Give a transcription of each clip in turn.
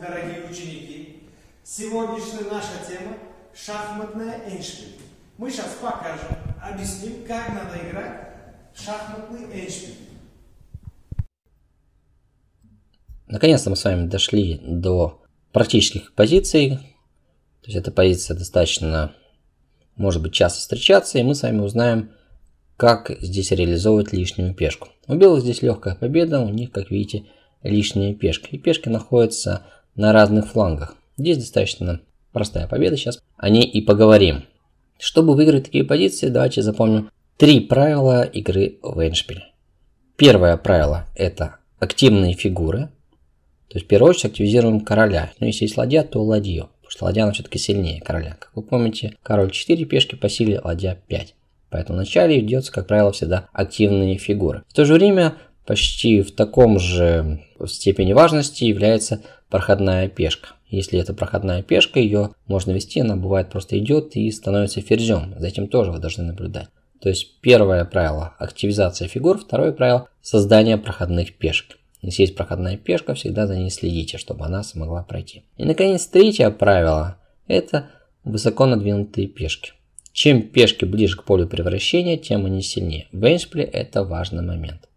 дорогие ученики! Сегодняшняя наша тема – шахматная эндшпиль. Мы сейчас покажем, объясним, как надо играть шахматный эндшпиль. Наконец-то мы с вами дошли до практических позиций. То есть эта позиция достаточно, может быть, часто встречаться, и мы с вами узнаем, как здесь реализовывать лишнюю пешку. У белых здесь легкая победа, у них, как видите, лишняя пешка. И пешки находятся на разных флангах. Здесь достаточно простая победа, сейчас о ней и поговорим. Чтобы выиграть такие позиции, давайте запомним три правила игры в эндшпиль. Первое правило – это активные фигуры. То есть в первую очередь активизируем короля. Но ну, если есть ладья, то ладью. Потому что ладья все-таки сильнее короля. Как вы помните, король 4 пешки по силе, ладья 5. Поэтому вначале идет, как правило, всегда активные фигуры. В то же время Почти в таком же степени важности является проходная пешка. Если это проходная пешка, ее можно вести, она бывает просто идет и становится ферзем. За этим тоже вы должны наблюдать. То есть первое правило – активизация фигур, второе правило – создание проходных пешек. Если есть проходная пешка, всегда за ней следите, чтобы она смогла пройти. И, наконец, третье правило – это высоко надвинутые пешки. Чем пешки ближе к полю превращения, тем они сильнее. В Эншпле это важный момент.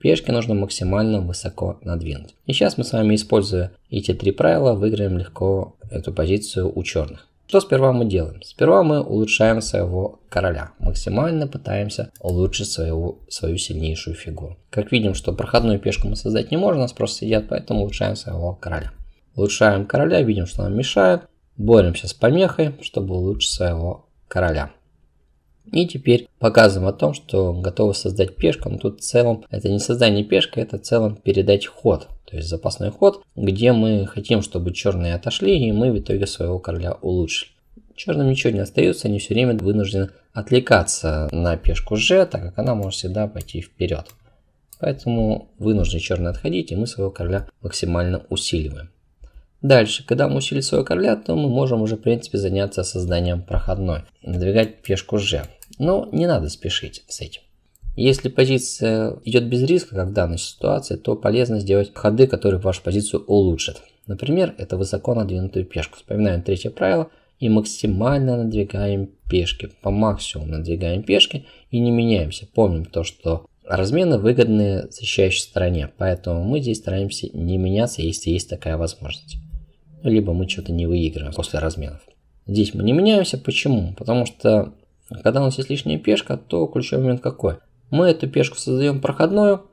Пешки нужно максимально высоко надвинуть. И сейчас мы с вами, используя эти три правила, выиграем легко эту позицию у черных. Что сперва мы делаем? Сперва мы улучшаем своего короля. Максимально пытаемся улучшить свою, свою сильнейшую фигуру. Как видим, что проходную пешку мы создать не можем, у нас просто сидят, поэтому улучшаем своего короля. Улучшаем короля, видим, что нам мешает. Боремся с помехой, чтобы улучшить своего короля. И теперь показываем о том, что готовы создать пешку. Но тут в целом это не создание пешки, это в целом передать ход. То есть запасной ход, где мы хотим, чтобы черные отошли, и мы в итоге своего короля улучшили. Черным ничего не остается, они все время вынуждены отвлекаться на пешку g, так как она может всегда пойти вперед. Поэтому вынуждены черные отходить, и мы своего короля максимально усиливаем. Дальше, когда мы усилили своего короля, то мы можем уже в принципе заняться созданием проходной. Надвигать пешку g. Но не надо спешить с этим. Если позиция идет без риска, как в данной ситуации, то полезно сделать ходы, которые вашу позицию улучшат. Например, это высоко надвинутую пешку. Вспоминаем третье правило и максимально надвигаем пешки. По максимуму надвигаем пешки и не меняемся. Помним то, что размены выгодны защищающей стороне, поэтому мы здесь стараемся не меняться, если есть такая возможность. Либо мы что-то не выигрываем после разменов. Здесь мы не меняемся. Почему? Потому что а когда у нас есть лишняя пешка, то ключевой момент какой? Мы эту пешку создаем проходную.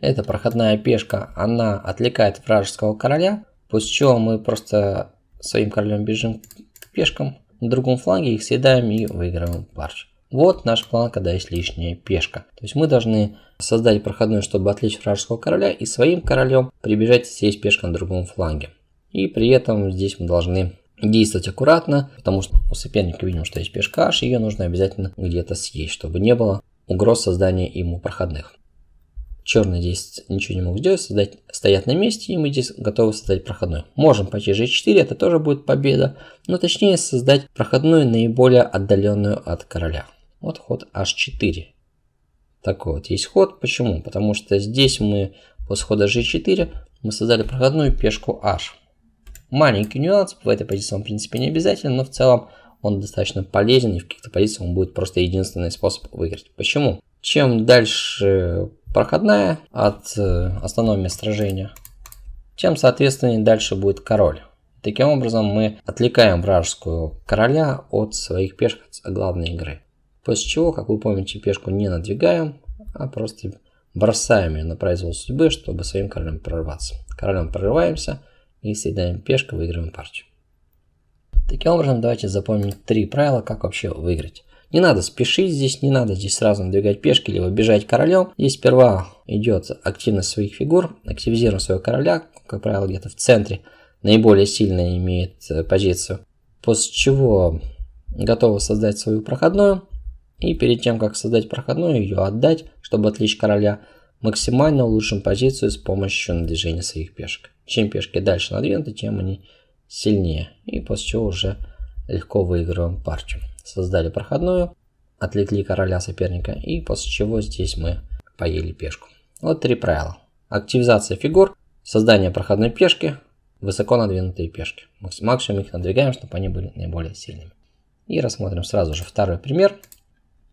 Эта проходная пешка, она отвлекает вражеского короля. После чего мы просто своим королем бежим к пешкам. На другом фланге их съедаем и выигрываем парч. Вот наш план, когда есть лишняя пешка. То есть мы должны создать проходную, чтобы отвлечь вражеского короля и своим королем прибежать и съесть пешку на другом фланге. И при этом здесь мы должны действовать аккуратно, потому что у соперника видим, что есть пешка пешкаш, ее нужно обязательно где-то съесть, чтобы не было угроз создания ему проходных. Черные здесь ничего не могут сделать, создать, стоят на месте, и мы здесь готовы создать проходную. Можем пойти g4, это тоже будет победа, но точнее создать проходную, наиболее отдаленную от короля. Вот ход h4. Такой вот есть ход. Почему? Потому что здесь мы после хода g4 мы создали проходную пешку h. Маленький нюанс, в этой позиции он в принципе не обязательно, но в целом он достаточно полезен и в каких-то позициях он будет просто единственный способ выиграть. Почему? Чем дальше проходная от э, основного сражения, тем соответственно дальше будет король. Таким образом мы отвлекаем вражескую короля от своих пешек, от главной игры. После чего, как вы помните, пешку не надвигаем, а просто бросаем ее на произвол судьбы, чтобы своим королем прорваться. Королем прорываемся – и съедаем пешку, выигрываем партию. Таким образом, давайте запомним три правила, как вообще выиграть. Не надо спешить здесь, не надо здесь сразу надвигать пешки, либо бежать королем. Здесь сперва идет активность своих фигур, активизируем своего короля, как правило, где-то в центре наиболее сильно имеет э, позицию. После чего готовы создать свою проходную. И перед тем, как создать проходную, ее отдать, чтобы отличить короля, максимально улучшим позицию с помощью движения своих пешек. Чем пешки дальше надвинуты, тем они сильнее. И после чего уже легко выигрываем партию. Создали проходную, отвлекли короля соперника. И после чего здесь мы поели пешку. Вот три правила. Активизация фигур, создание проходной пешки, высоко надвинутые пешки. Максимум их надвигаем, чтобы они были наиболее сильными. И рассмотрим сразу же второй пример.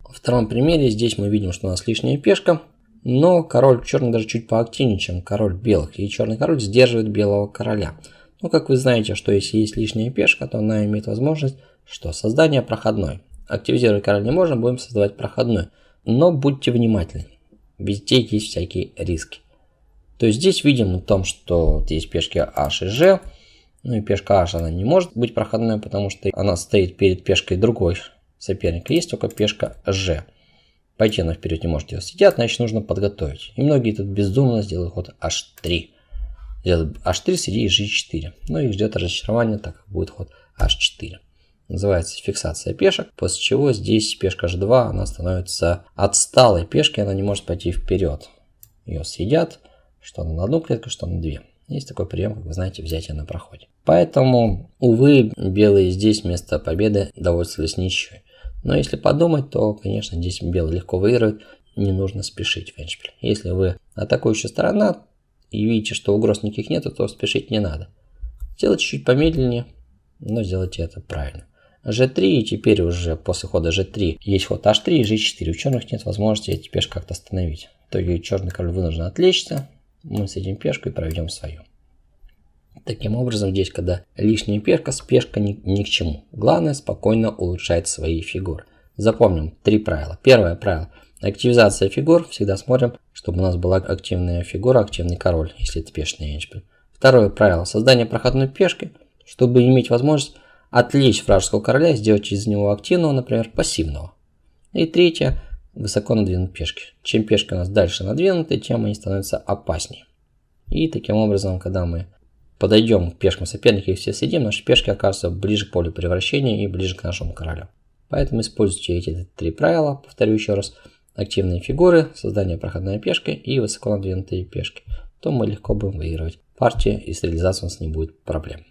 Во втором примере здесь мы видим, что у нас лишняя пешка. Но король черный даже чуть поактивнее, чем король белых, и черный король сдерживает белого короля. Но как вы знаете, что если есть лишняя пешка, то она имеет возможность, что создание проходной. Активизировать король не можем, будем создавать проходную. Но будьте внимательны, везде есть всякие риски. То есть здесь видим о том, что есть пешки H и G. Ну и пешка H она не может быть проходной, потому что она стоит перед пешкой другой соперника. Есть только пешка G. Пойти она вперед не может. Ее сидят, значит нужно подготовить. И многие тут бездумно сделают ход h3. Делают h3, сиди g4. Ну, их ждет разочарование, так как будет ход h4. Называется фиксация пешек, после чего здесь пешка h2, она становится отсталой пешкой, она не может пойти вперед. Ее съедят, что на одну клетку, что на две. Есть такой прием, как вы знаете, взятие на проходе. Поэтому, увы, белые здесь вместо победы довольствовались ничьей. Но если подумать, то, конечно, здесь белый легко выигрывает, не нужно спешить в эндшпиль. Если вы атакующая сторона и видите, что угроз никаких нет, то спешить не надо. Сделайте чуть помедленнее, но сделайте это правильно. G3, и теперь уже после хода G3 есть ход H3 и G4. У черных нет возможности эти пешки как-то остановить. В итоге черный король вынужден отвлечься. Мы с этим пешкой проведем свою. Таким образом, здесь, когда лишняя пешка спешка ни, ни к чему. Главное, спокойно улучшать свои фигуры. Запомним три правила. Первое правило. Активизация фигур. Всегда смотрим, чтобы у нас была активная фигура, активный король, если это пешный эндшпиль. Второе правило. Создание проходной пешки, чтобы иметь возможность отличить вражеского короля и сделать из него активного, например, пассивного. И третье. Высоко надвинут пешки. Чем пешки у нас дальше надвинуты, тем они становятся опаснее. И таким образом, когда мы подойдем к пешкам соперника и все съедим, наши пешки окажутся ближе к полю превращения и ближе к нашему королю. Поэтому используйте эти три правила, повторю еще раз, активные фигуры, создание проходной пешки и высоко надвинутые пешки, то мы легко будем выигрывать партию и с реализацией у нас не будет проблем.